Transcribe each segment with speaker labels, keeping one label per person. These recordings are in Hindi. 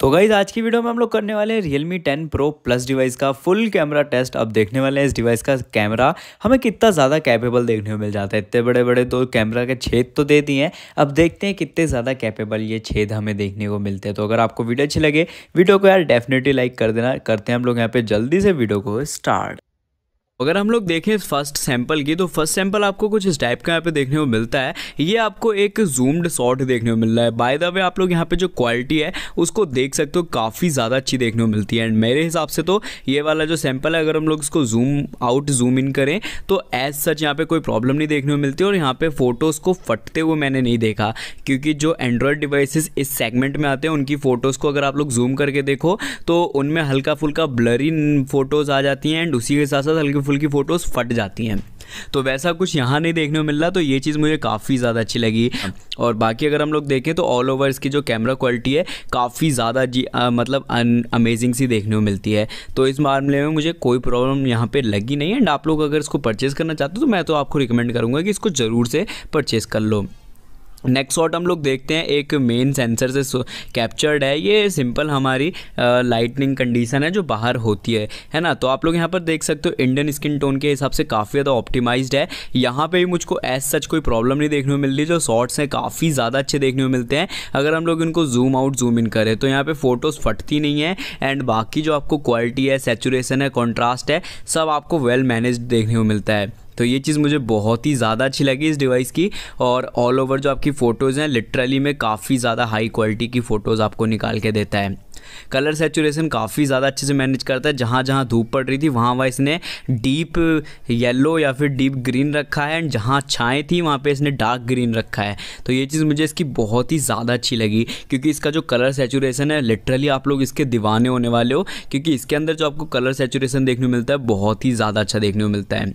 Speaker 1: तो गाइज आज की वीडियो में हम लोग करने वाले हैं रियलमी 10 प्रो प्लस डिवाइस का फुल कैमरा टेस्ट अब देखने वाले हैं इस डिवाइस का कैमरा हमें कितना ज़्यादा कैपेबल देखने को मिल जाता है इतने बड़े बड़े दो तो कैमरा के छेद तो दे दिए हैं अब देखते हैं कितने ज़्यादा कैपेबल ये छेद हमें देखने को मिलते हैं तो अगर आपको वीडियो अच्छी लगे वीडियो को यार डेफिनेटली लाइक कर देना करते हैं हम लोग यहाँ पर जल्दी से वीडियो को स्टार्ट अगर हम लोग देखें फर्स्ट सैंपल की तो फर्स्ट सैंपल आपको कुछ इस टाइप का यहाँ पे देखने को मिलता है ये आपको एक जूम्ड शॉट देखने को मिल रहा है बाय द वे आप लोग यहाँ पे जो क्वालिटी है उसको देख सकते हो काफ़ी ज़्यादा अच्छी देखने को मिलती है एंड मेरे हिसाब से तो ये वाला जो सैंपल है अगर हम लोग इसको जूम आउट जूम इन करें तो एज सच यहाँ पर कोई प्रॉब्लम नहीं देखने को मिलती और यहाँ पर फ़ोटोज़ को फटते हुए मैंने नहीं देखा क्योंकि जो एंड्रॉयड डिवाइसेज़ इस सेगमेंट में आते हैं उनकी फ़ोटोज़ को अगर आप लोग जूम करके देखो तो उनमें हल्का फुल्का ब्लरी फ़ोटोज़ आ जाती हैं एंड उसी के साथ साथ हल्की ब्यूटीफुल की फ़ोटोज़ फट जाती हैं तो वैसा कुछ यहाँ नहीं देखने को मिल रहा तो ये चीज़ मुझे काफ़ी ज़्यादा अच्छी लगी और बाकी अगर हम लोग देखें तो ऑल ओवर इसकी जो कैमरा क्वालिटी है काफ़ी ज़्यादा जी आ, मतलब अमेजिंग सी देखने को मिलती है तो इस मामले में मुझे कोई प्रॉब्लम यहाँ पर लगी नहीं एंड आप लोग अगर इसको परचेज़ करना चाहते हो तो मैं तो आपको रिकमेंड करूँगा कि इसको ज़रूर से परचेज़ कर लो नेक्स्ट शॉट हम लोग देखते हैं एक मेन सेंसर से कैप्चर्ड है ये सिंपल हमारी लाइटनिंग कंडीशन है जो बाहर होती है है ना तो आप लोग यहाँ पर देख सकते हो इंडियन स्किन टोन के हिसाब से काफ़ी ज़्यादा ऑप्टिमाइज्ड है यहाँ पे भी मुझको एज सच कोई प्रॉब्लम नहीं देखने को मिलती जो शॉट्स हैं काफ़ी ज़्यादा अच्छे देखने को मिलते हैं अगर हम लोग इनको जूम आउट जूम इन करें तो यहाँ पर फोटोज़ फटती नहीं है एंड बाकी जो आपको क्वालिटी है सेचुरेशन है कॉन्ट्रास्ट है सब आपको वेल मैनेज देखने को मिलता है तो ये चीज़ मुझे बहुत ही ज़्यादा अच्छी लगी इस डिवाइस की और ऑल ओवर जो आपकी फ़ोटोज़ हैं लिटरली में काफ़ी ज़्यादा हाई क्वालिटी की फ़ोटोज़ आपको निकाल के देता है कलर सेचुरेशन काफ़ी ज़्यादा अच्छे से मैनेज करता है जहाँ जहाँ धूप पड़ रही थी वहाँ वहाँ इसने डीप येलो या फिर डीप ग्रीन रखा है एंड जहाँ छाएँ थी वहाँ पे इसने डार्क ग्रीन रखा है तो ये चीज़ मुझे इसकी बहुत ही ज़्यादा अच्छी लगी क्योंकि इसका जो कलर सेचुरेशन है लिटरली आप लोग इसके दीवाने होने वाले हो क्योंकि इसके अंदर जो आपको कलर सेचुरेशन देखने को मिलता है बहुत ही ज़्यादा अच्छा देखने को मिलता है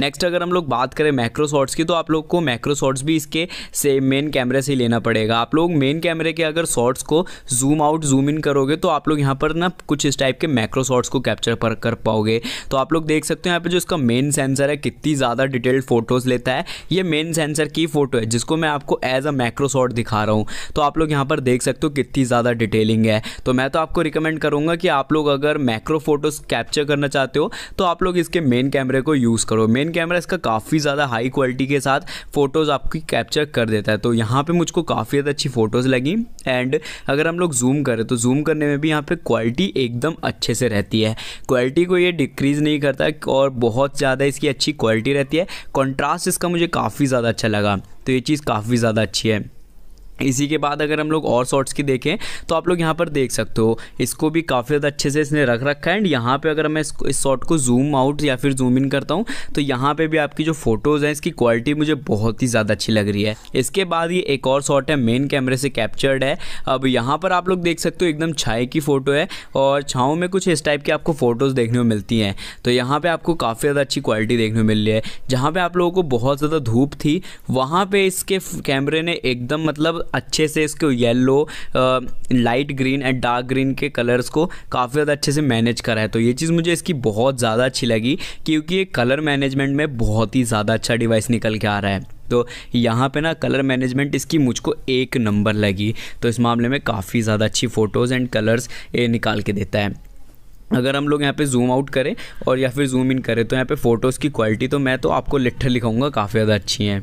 Speaker 1: नेक्स्ट अगर हम लोग बात करें मैक्रो शॉट्स की तो आप लोग को मैक्रो शॉट्स भी इसके से मेन कैमरे से ही लेना पड़ेगा आप लोग मेन कैमरे के अगर शॉट्स को जूम आउट जूम इन करोगे तो आप लोग यहाँ पर ना कुछ इस टाइप के मैक्रो शॉट्स को कैप्चर पर कर पाओगे तो आप लोग देख सकते हो यहाँ पर जो इसका मेन सेंसर है कितनी ज़्यादा डिटेल्ड फोटोज़ लेता है ये मेन सेंसर की फ़ोटो है जिसको मैं आपको एज अ मैक्रो शॉट दिखा रहा हूँ तो आप लोग यहाँ पर देख सकते हो कितनी ज़्यादा डिटेलिंग है तो मैं तो आपको रिकमेंड करूँगा कि आप लोग अगर मैक्रो फोटोज़ कैप्चर करना चाहते हो तो आप लोग इसके मेन कैमरे को यूज़ करो करो मेन कैमरा इसका काफ़ी ज़्यादा हाई क्वालिटी के साथ फ़ोटोज़ आपकी कैप्चर कर देता है तो यहाँ पर मुझको काफ़ी ज़्यादा अच्छी फ़ोटोज़ लगी एंड अगर हम लोग जूम करें तो जूम करने में भी यहाँ पर क्वालिटी एकदम अच्छे से रहती है क्वालिटी को ये डिक्रीज़ नहीं करता और बहुत ज़्यादा इसकी अच्छी क्वालिटी रहती है कॉन्ट्रास्ट इसका मुझे काफ़ी ज़्यादा अच्छा लगा तो ये चीज़ काफ़ी ज़्यादा अच्छी है इसी के बाद अगर हम लोग और शॉर्ट्स की देखें तो आप लोग यहाँ पर देख सकते हो इसको भी काफ़ी ज़्यादा अच्छे से इसने रख रखा है एंड यहाँ पे अगर मैं इसको इस शॉट को जूम आउट या फिर जूम इन करता हूँ तो यहाँ पे भी आपकी जो फोटोज़ हैं इसकी क्वालिटी मुझे बहुत ही ज़्यादा अच्छी लग रही है इसके बाद ये एक और शॉट है मेन कैमरे से कैप्चर्ड है अब यहाँ पर आप लोग देख सकते हो एकदम छाए की फ़ोटो है और छाओं में कुछ इस टाइप की आपको फ़ोटोज़ देखने को मिलती हैं तो यहाँ पर आपको काफ़ी ज़्यादा अच्छी क्वालिटी देखने को मिल रही है जहाँ पर आप लोगों को बहुत ज़्यादा धूप थी वहाँ पर इसके कैमरे ने एकदम मतलब अच्छे से इसको yellow light green and dark green के कलर्स को काफ़ी ज़्यादा अच्छे से मैनेज करा है तो ये चीज़ मुझे इसकी बहुत ज़्यादा अच्छी लगी क्योंकि ये कलर मैनेजमेंट में बहुत ही ज़्यादा अच्छा डिवाइस निकल के आ रहा है तो यहाँ पे ना कलर मैनेजमेंट इसकी मुझको एक नंबर लगी तो इस मामले में काफ़ी ज़्यादा अच्छी फ़ोटोज़ एंड कलर्स ये निकाल के देता है अगर हम लोग यहाँ पे जूम आउट करें और या फिर जूम इन करें तो यहाँ पे फ़ोटोज़ की क्वालिटी तो मैं तो आपको लिटर लिखाऊंगा काफ़ी ज़्यादा अच्छी हैं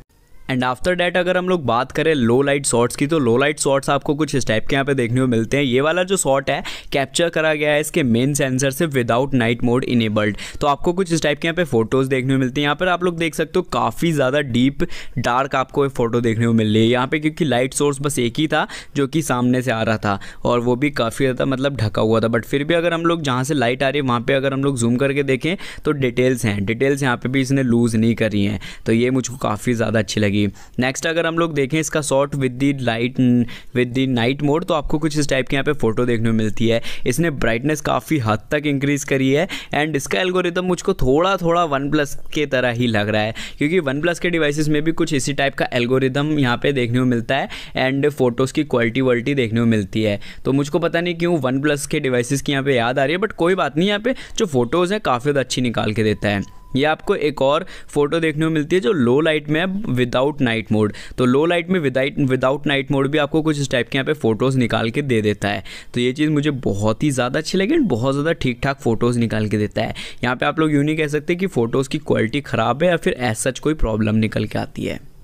Speaker 1: एंड आफ्टर डैट अगर हम लोग बात करें लो लाइट शॉट्स की तो लो लाइट शॉट्स आपको कुछ इस टाइप के यहाँ पे देखने को मिलते हैं ये वाला जो शॉट है कैप्चर करा गया है इसके मेन सेंसर से विदाउट नाइट मोड इनेबल्ड तो आपको कुछ इस टाइप के यहाँ पे फोटोज़ देखने को मिलती हैं यहाँ पर आप लोग देख सकते हो काफ़ी ज़्यादा डीप डार्क आपको फोटो देखने को मिल रही है यहाँ पर क्योंकि लाइट सोर्स बस एक ही था जो कि सामने से आ रहा था और वो भी काफ़ी ज़्यादा मतलब ढका हुआ था बट फिर भी अगर हम लोग जहाँ से लाइट आ रही है वहाँ पर अगर हम लोग जूम करके देखें तो डिटेल्स हैं डिटेल्स यहाँ पर भी इसने लूज़ नहीं करी हैं तो ये मुझको काफ़ी ज़्यादा अच्छी लगी जाएगी नेक्स्ट अगर हम लोग देखें इसका shot with the light with the night mode तो आपको कुछ इस टाइप की यहाँ पे फ़ोटो देखने में मिलती है इसने ब्राइटनेस काफ़ी हद तक इंक्रीज़ करी है एंड इसका एल्गोरिदम मुझको थोड़ा थोड़ा वन प्लस के तरह ही लग रहा है क्योंकि वन प्लस के डिवाइसेस में भी कुछ इसी टाइप का एल्गोरिदम यहाँ पे देखने को मिलता है एंड फोटोज़ की क्वालिटी वालिटी देखने को मिलती है तो मुझको पता नहीं क्यों वन प्लस के डिवाइसिस की यहाँ पर याद आ रही है बट कोई बात नहीं यहाँ पर जो फोटोज़ हैं काफ़ी ज़्यादा अच्छी निकाल के देता है ये आपको एक और फोटो देखने को मिलती है जो लो लाइट में है विदाउट नाइट मोड तो लो लाइट में विदाइट विदाउट नाइट मोड भी आपको कुछ इस टाइप के यहाँ पे फोटोज़ निकाल के दे देता है तो ये चीज़ मुझे बहुत ही ज़्यादा अच्छी लगी एंड बहुत ज़्यादा ठीक ठाक फोटोज़ निकाल के देता है यहाँ पर आप लोग यूँ नहीं कह सकते कि फ़ोटोज़ की क्वालिटी ख़राब है या फिर ऐसा कोई प्रॉब्लम निकल के आती है